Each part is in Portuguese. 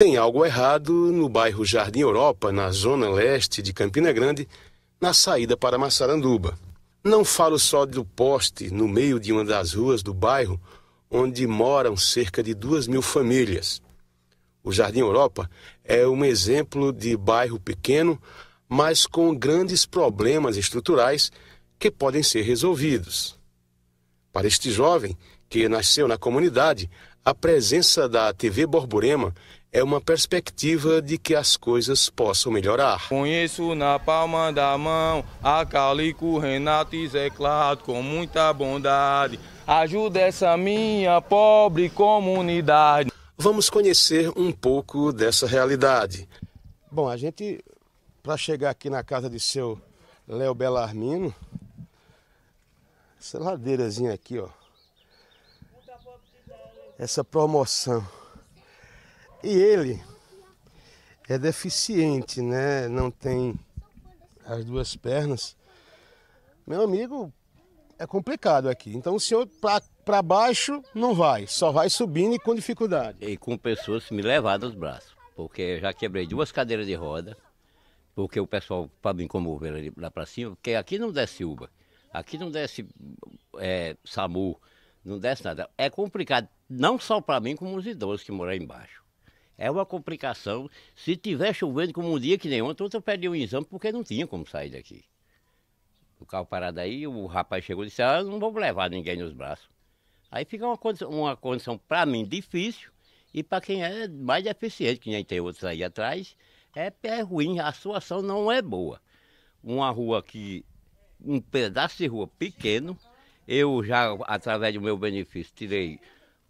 Tem algo errado no bairro Jardim Europa, na zona leste de Campina Grande, na saída para Massaranduba. Não falo só do poste no meio de uma das ruas do bairro, onde moram cerca de duas mil famílias. O Jardim Europa é um exemplo de bairro pequeno, mas com grandes problemas estruturais que podem ser resolvidos. Para este jovem, que nasceu na comunidade, a presença da TV Borborema é uma perspectiva de que as coisas possam melhorar. Conheço na palma da mão a Calico Renato e Zé claro com muita bondade. Ajuda essa minha pobre comunidade. Vamos conhecer um pouco dessa realidade. Bom, a gente, para chegar aqui na casa de seu Léo Belarmino, essa ladeirazinha aqui, ó. Essa promoção e ele é deficiente, né? Não tem as duas pernas. Meu amigo, é complicado aqui. Então o senhor para baixo não vai, só vai subindo e com dificuldade. E com pessoas me levando os braços, porque eu já quebrei duas cadeiras de roda, porque o pessoal para me comover ali lá para cima, porque aqui não desce Uber, aqui não desce é, SAMU, não desce nada. É complicado, não só para mim, como os idosos que moram embaixo. É uma complicação. Se tiver chovendo como um dia que nem ontem, eu perdi um exame porque não tinha como sair daqui. O carro parado aí, o rapaz chegou e disse, ah, não vou levar ninguém nos braços. Aí fica uma condição, uma condição para mim difícil e para quem é mais deficiente, que nem tem outros aí atrás, é, é ruim, a situação não é boa. Uma rua que, um pedaço de rua pequeno, eu já, através do meu benefício, tirei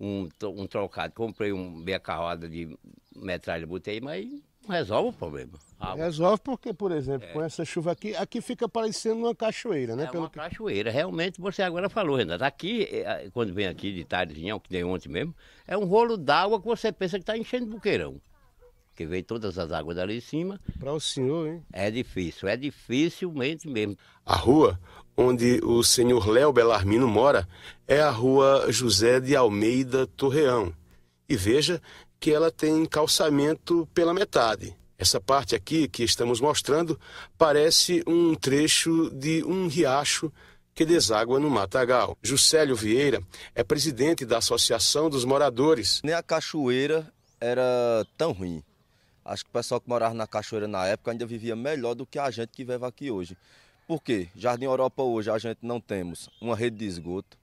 um, um trocado, comprei um, minha carroada de metralha botei, mas não resolve o problema. Água. Resolve porque, por exemplo, é. com essa chuva aqui, aqui fica parecendo uma cachoeira, né? É Pelo uma que... cachoeira, realmente, você agora falou, Renato. Aqui, é, é, quando vem aqui de tardezinha, que nem ontem mesmo, é um rolo d'água que você pensa que está enchendo buqueirão. Que vem todas as águas dali em cima. Para o senhor, hein? É difícil, é dificilmente mesmo. A rua onde o senhor Léo Belarmino mora é a rua José de Almeida Torreão. E veja que ela tem calçamento pela metade. Essa parte aqui que estamos mostrando parece um trecho de um riacho que deságua no Matagal. Juscelio Vieira é presidente da Associação dos Moradores. Nem a cachoeira era tão ruim. Acho que o pessoal que morava na cachoeira na época ainda vivia melhor do que a gente que vive aqui hoje. Por quê? Jardim Europa hoje a gente não temos uma rede de esgoto,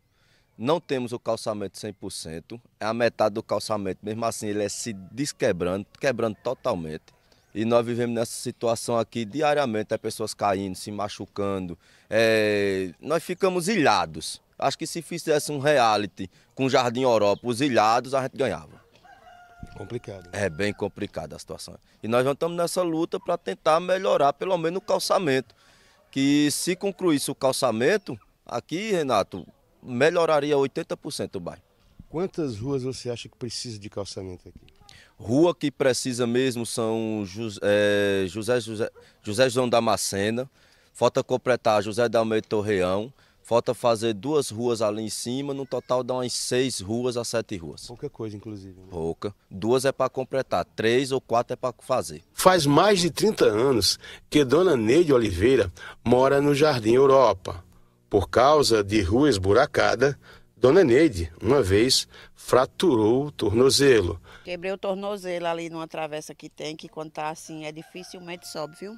não temos o calçamento 100%, é a metade do calçamento, mesmo assim ele é se desquebrando, quebrando totalmente. E nós vivemos nessa situação aqui diariamente, é pessoas caindo, se machucando. É... Nós ficamos ilhados. Acho que se fizesse um reality com Jardim Europa, os ilhados, a gente ganhava. Complicado. Né? É bem complicada a situação. E nós estamos nessa luta para tentar melhorar pelo menos o calçamento. Que se concluísse o calçamento, aqui, Renato, melhoraria 80% o bairro. Quantas ruas você acha que precisa de calçamento aqui? Rua que precisa mesmo são José, José, José, José João Macena. falta completar José Almeida Torreão, falta fazer duas ruas ali em cima, no total dá umas seis ruas a sete ruas. Pouca coisa, inclusive. Né? Pouca. Duas é para completar, três ou quatro é para fazer. Faz mais de 30 anos que Dona Neide Oliveira mora no Jardim Europa por causa de rua esburacada, Dona Neide, uma vez, fraturou o tornozelo. Quebrei o tornozelo ali numa travessa que tem, que quando está assim, é dificilmente sobe, viu?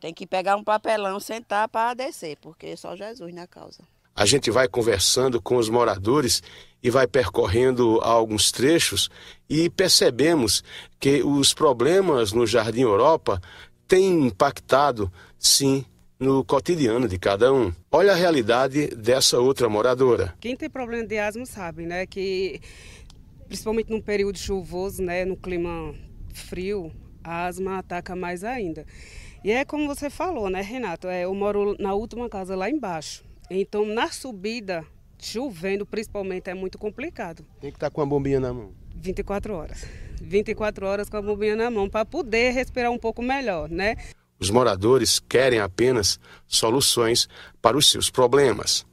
Tem que pegar um papelão, sentar para descer, porque é só Jesus na causa. A gente vai conversando com os moradores e vai percorrendo alguns trechos e percebemos que os problemas no Jardim Europa têm impactado, sim, no cotidiano de cada um. Olha a realidade dessa outra moradora. Quem tem problema de asma sabe, né, que principalmente num período chuvoso, né, no clima frio, a asma ataca mais ainda. E é como você falou, né, Renato? É, eu moro na última casa lá embaixo. Então, na subida, chovendo principalmente, é muito complicado. Tem que estar tá com a bombinha na mão. 24 horas. 24 horas com a bombinha na mão para poder respirar um pouco melhor, né? Os moradores querem apenas soluções para os seus problemas.